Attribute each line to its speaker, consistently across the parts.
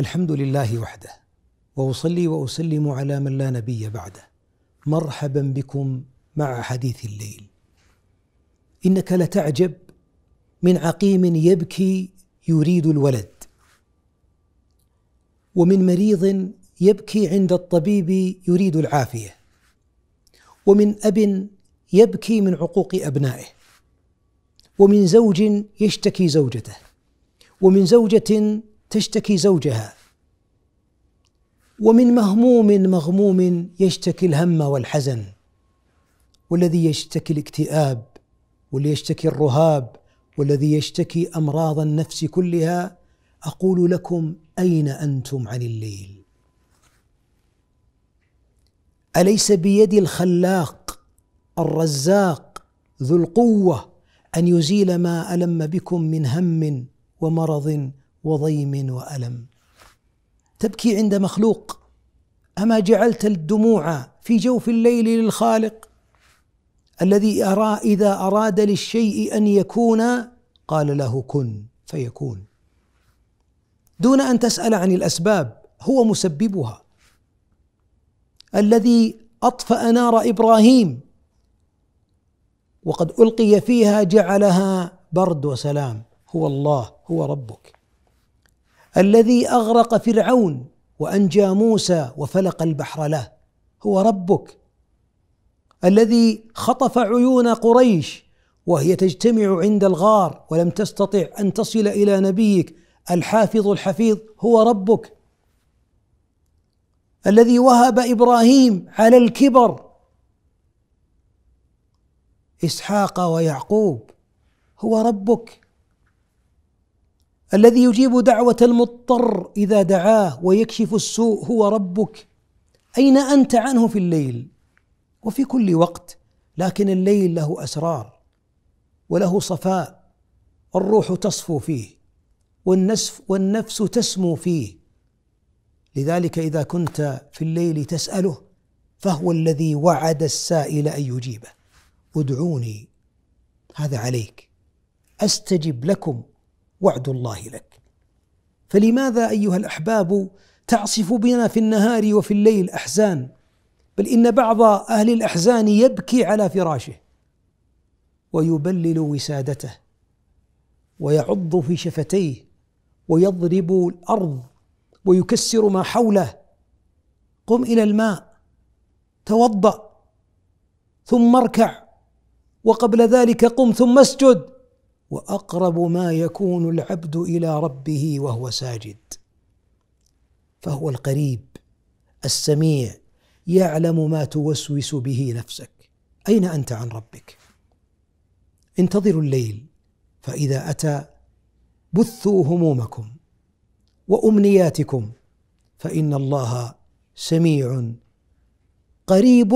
Speaker 1: الحمد لله وحده واصلي واسلم على من لا نبي بعده مرحبا بكم مع حديث الليل انك لتعجب من عقيم يبكي يريد الولد ومن مريض يبكي عند الطبيب يريد العافيه ومن اب يبكي من عقوق ابنائه ومن زوج يشتكي زوجته ومن زوجه تشتكي زوجها ومن مهموم مغموم يشتكي الهم والحزن والذي يشتكي الاكتئاب والذي يشتكي الرهاب والذي يشتكي امراض النفس كلها اقول لكم اين انتم عن الليل اليس بيد الخلاق الرزاق ذو القوه ان يزيل ما الم بكم من هم ومرض وضيم والم تبكي عند مخلوق اما جعلت الدموع في جوف الليل للخالق الذي أرى اذا اراد للشيء ان يكون قال له كن فيكون دون ان تسال عن الاسباب هو مسببها الذي اطفا نار ابراهيم وقد القي فيها جعلها برد وسلام هو الله هو ربك الذي اغرق فرعون وانجى موسى وفلق البحر له هو ربك الذي خطف عيون قريش وهي تجتمع عند الغار ولم تستطع ان تصل الى نبيك الحافظ الحفيظ هو ربك الذي وهب ابراهيم على الكبر اسحاق ويعقوب هو ربك الذي يجيب دعوة المضطر إذا دعاه ويكشف السوء هو ربك أين أنت عنه في الليل وفي كل وقت لكن الليل له أسرار وله صفاء الروح تصفو فيه والنسف والنفس تسمو فيه لذلك إذا كنت في الليل تسأله فهو الذي وعد السائل أن يجيبه ادعوني هذا عليك أستجب لكم وعد الله لك فلماذا ايها الاحباب تعصف بنا في النهار وفي الليل احزان بل ان بعض اهل الاحزان يبكي على فراشه ويبلل وسادته ويعض في شفتيه ويضرب الارض ويكسر ما حوله قم الى الماء توضا ثم اركع وقبل ذلك قم ثم اسجد واقرب ما يكون العبد الى ربه وهو ساجد فهو القريب السميع يعلم ما توسوس به نفسك اين انت عن ربك انتظروا الليل فاذا اتى بثوا همومكم وامنياتكم فان الله سميع قريب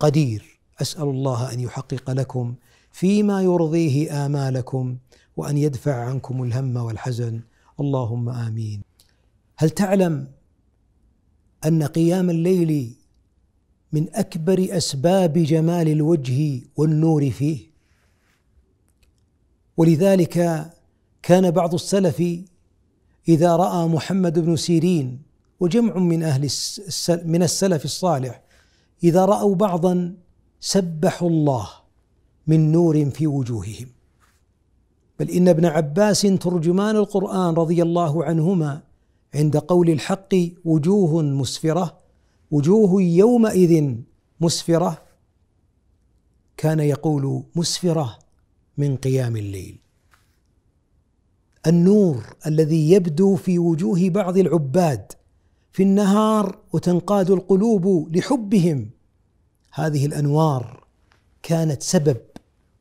Speaker 1: قدير اسال الله ان يحقق لكم فيما يرضيه آمالكم وأن يدفع عنكم الهم والحزن اللهم آمين هل تعلم أن قيام الليل من أكبر أسباب جمال الوجه والنور فيه ولذلك كان بعض السلف إذا رأى محمد بن سيرين وجمع من أهل من السلف الصالح إذا رأوا بعضا سبحوا الله من نور في وجوههم بل ان ابن عباس ترجمان القران رضي الله عنهما عند قول الحق وجوه مسفره وجوه يومئذ مسفره كان يقول مسفره من قيام الليل النور الذي يبدو في وجوه بعض العباد في النهار وتنقاد القلوب لحبهم هذه الانوار كانت سبب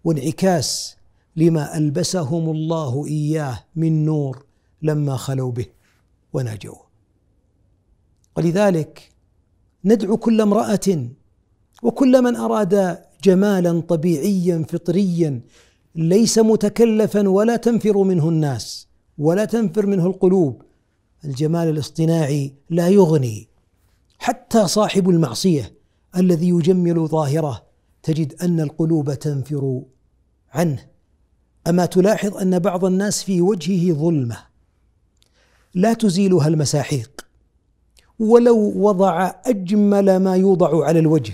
Speaker 1: وانعكاس لما البسهم الله اياه من نور لما خلوا به وناجوه ولذلك ندعو كل امراه وكل من اراد جمالا طبيعيا فطريا ليس متكلفا ولا تنفر منه الناس ولا تنفر منه القلوب الجمال الاصطناعي لا يغني حتى صاحب المعصيه الذي يجمل ظاهره تجد ان القلوب تنفر عنه اما تلاحظ ان بعض الناس في وجهه ظلمه لا تزيلها المساحيق ولو وضع اجمل ما يوضع على الوجه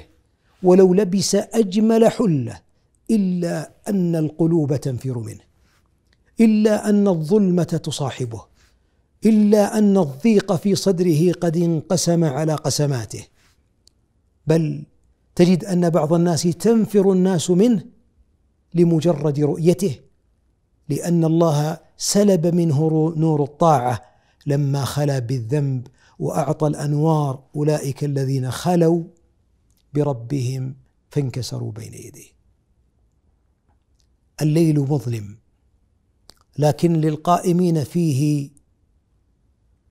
Speaker 1: ولو لبس اجمل حله الا ان القلوب تنفر منه الا ان الظلمه تصاحبه الا ان الضيق في صدره قد انقسم على قسماته بل تجد أن بعض الناس تنفر الناس منه لمجرد رؤيته لأن الله سلب منه نور الطاعة لما خلا بالذنب وأعطى الأنوار أولئك الذين خلوا بربهم فانكسروا بين يديه الليل مظلم لكن للقائمين فيه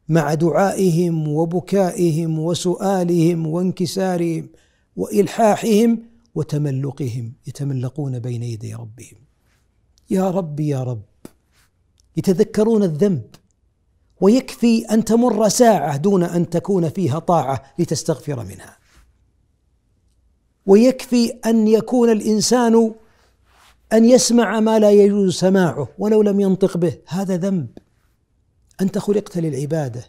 Speaker 1: مع دعائهم وبكائهم وسؤالهم وانكسارهم وإلحاحهم وتملقهم يتملقون بين يدي ربهم يا ربي يا رب يتذكرون الذنب ويكفي أن تمر ساعة دون أن تكون فيها طاعة لتستغفر منها ويكفي أن يكون الإنسان أن يسمع ما لا يجوز سماعه ولو لم ينطق به هذا ذنب أنت خلقت للعبادة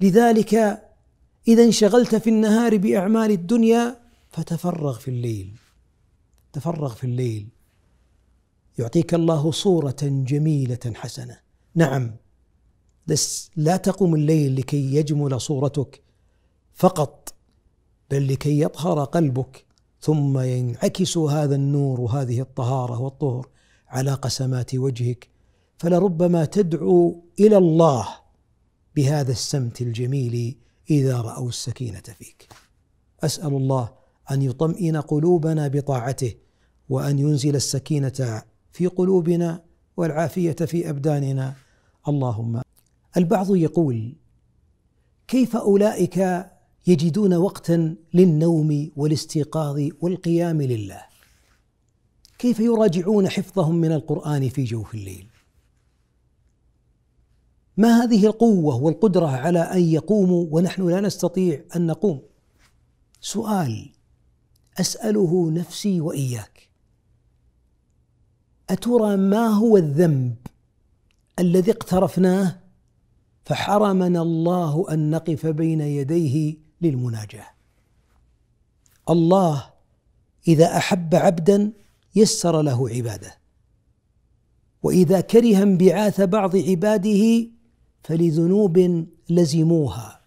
Speaker 1: لذلك إذا انشغلت في النهار بأعمال الدنيا فتفرغ في الليل تفرغ في الليل يعطيك الله صورة جميلة حسنة نعم بس لا تقوم الليل لكي يجمل صورتك فقط بل لكي يطهر قلبك ثم ينعكس هذا النور وهذه الطهارة والطهر على قسمات وجهك فلربما تدعو إلى الله بهذا السمت الجميل إذا رأوا السكينة فيك أسأل الله أن يطمئن قلوبنا بطاعته وأن ينزل السكينة في قلوبنا والعافية في أبداننا اللهم البعض يقول كيف أولئك يجدون وقتا للنوم والاستيقاظ والقيام لله كيف يراجعون حفظهم من القرآن في جوف الليل ما هذه القوه والقدره على ان يقوموا ونحن لا نستطيع ان نقوم سؤال اساله نفسي واياك اترى ما هو الذنب الذي اقترفناه فحرمنا الله ان نقف بين يديه للمناجاه الله اذا احب عبدا يسر له عباده واذا كره انبعاث بعض عباده فلذنوب لزموها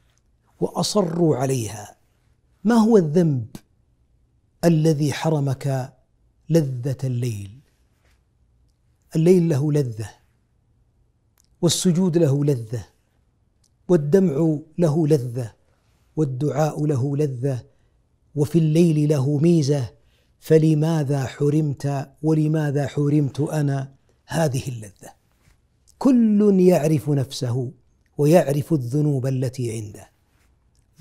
Speaker 1: واصروا عليها ما هو الذنب الذي حرمك لذه الليل الليل له لذه والسجود له لذه والدمع له لذه والدعاء له لذه وفي الليل له ميزه فلماذا حرمت ولماذا حرمت انا هذه اللذه كل يعرف نفسه ويعرف الذنوب التي عنده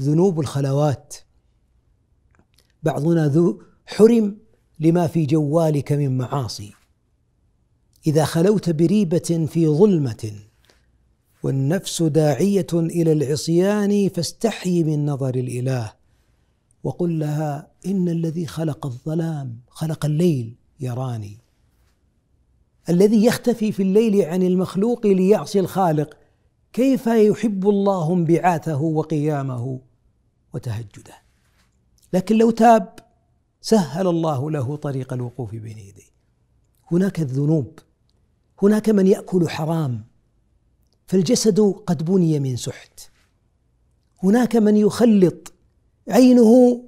Speaker 1: ذنوب الخلوات بعضنا ذو حرم لما في جوالك من معاصي اذا خلوت بريبه في ظلمه والنفس داعيه الى العصيان فاستحي من نظر الاله وقل لها ان الذي خلق الظلام خلق الليل يراني الذي يختفي في الليل عن المخلوق ليعصي الخالق كيف يحب الله انبعاثه وقيامه وتهجده لكن لو تاب سهل الله له طريق الوقوف بين يديه هناك الذنوب هناك من ياكل حرام فالجسد قد بني من سحت هناك من يخلط عينه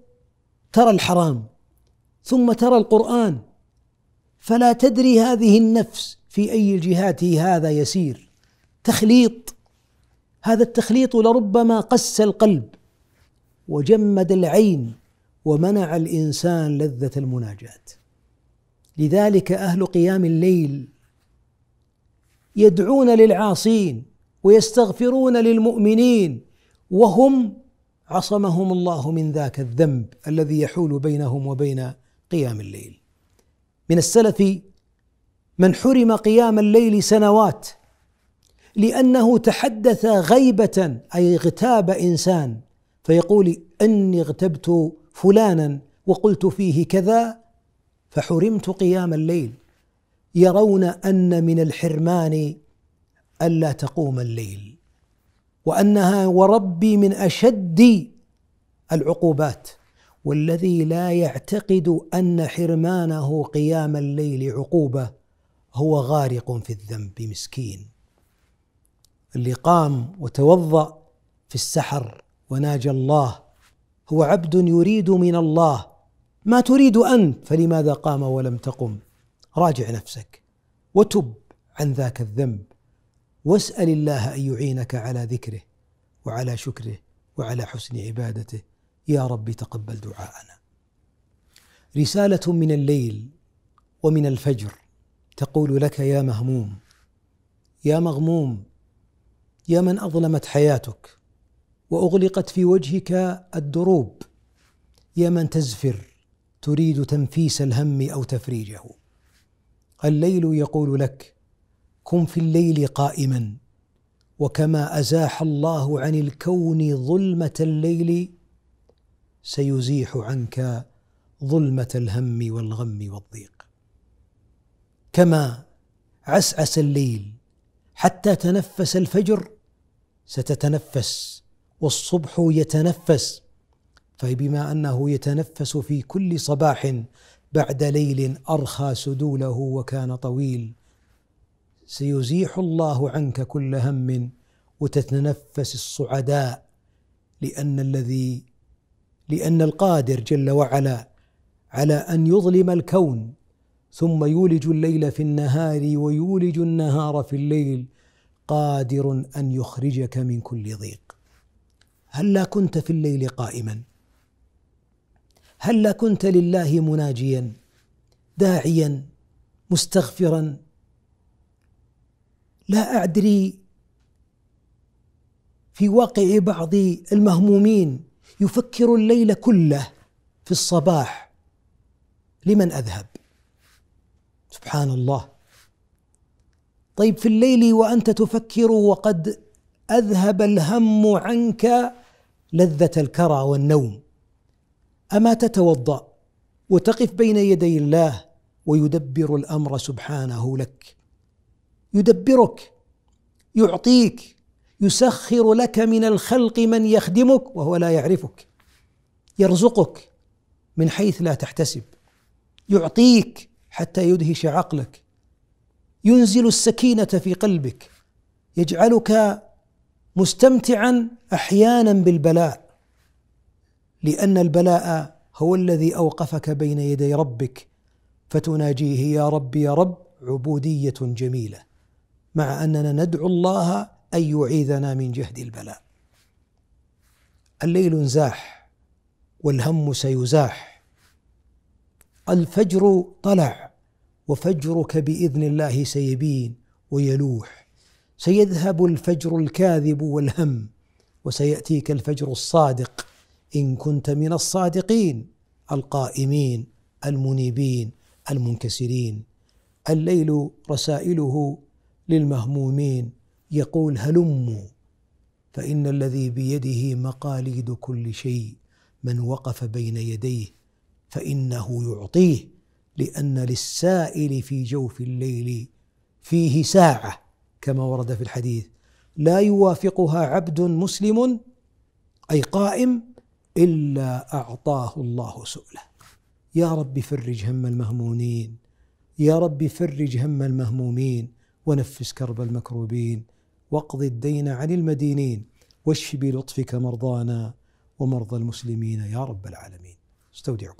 Speaker 1: ترى الحرام ثم ترى القران فلا تدري هذه النفس في اي الجهات هذا يسير تخليط هذا التخليط لربما قس القلب وجمد العين ومنع الانسان لذه المناجاه لذلك اهل قيام الليل يدعون للعاصين ويستغفرون للمؤمنين وهم عصمهم الله من ذاك الذنب الذي يحول بينهم وبين قيام الليل من السلف من حرم قيام الليل سنوات لأنه تحدث غيبة أي اغتاب إنسان فيقول إني اغتبت فلانا وقلت فيه كذا فحرمت قيام الليل يرون أن من الحرمان ألا تقوم الليل وأنها وربي من أشد العقوبات والذي لا يعتقد ان حرمانه قيام الليل عقوبه هو غارق في الذنب مسكين اللي قام وتوضا في السحر وناجى الله هو عبد يريد من الله ما تريد انت فلماذا قام ولم تقم راجع نفسك وتب عن ذاك الذنب واسال الله ان يعينك على ذكره وعلى شكره وعلى حسن عبادته يا رب تقبل دعاءنا رساله من الليل ومن الفجر تقول لك يا مهموم يا مغموم يا من اظلمت حياتك واغلقت في وجهك الدروب يا من تزفر تريد تنفيس الهم او تفريجه الليل يقول لك كن في الليل قائما وكما ازاح الله عن الكون ظلمه الليل سيزيح عنك ظلمه الهم والغم والضيق كما عسعس الليل حتى تنفس الفجر ستتنفس والصبح يتنفس فبما انه يتنفس في كل صباح بعد ليل ارخى سدوله وكان طويل سيزيح الله عنك كل هم وتتنفس الصعداء لان الذي لأن القادر جل وعلا على أن يظلم الكون ثم يولج الليل في النهار ويولج النهار في الليل قادر أن يخرجك من كل ضيق هلا لا كنت في الليل قائما هلا لا كنت لله مناجيا داعيا مستغفرا لا أدري في واقع بعض المهمومين يفكر الليل كله في الصباح لمن اذهب سبحان الله طيب في الليل وانت تفكر وقد اذهب الهم عنك لذه الكرى والنوم اما تتوضا وتقف بين يدي الله ويدبر الامر سبحانه لك يدبرك يعطيك يسخر لك من الخلق من يخدمك وهو لا يعرفك يرزقك من حيث لا تحتسب يعطيك حتى يدهش عقلك ينزل السكينه في قلبك يجعلك مستمتعا احيانا بالبلاء لان البلاء هو الذي اوقفك بين يدي ربك فتناجيه يا رب يا رب عبوديه جميله مع اننا ندعو الله أن يعيذنا من جهد البلاء الليل زاح والهم سيزاح الفجر طلع وفجرك بإذن الله سيبين ويلوح سيذهب الفجر الكاذب والهم وسيأتيك الفجر الصادق إن كنت من الصادقين القائمين المنيبين المنكسرين الليل رسائله للمهمومين يقول هلموا فإن الذي بيده مقاليد كل شيء من وقف بين يديه فإنه يعطيه لأن للسائل في جوف الليل فيه ساعة كما ورد في الحديث لا يوافقها عبد مسلم أي قائم إلا أعطاه الله سؤله يا رب فرج هم المهمومين يا رب فرج هم المهمومين ونفس كرب المكروبين واقض الدين عن المدينين واشف بلطفك مرضانا ومرضى المسلمين يا رب العالمين استودعكم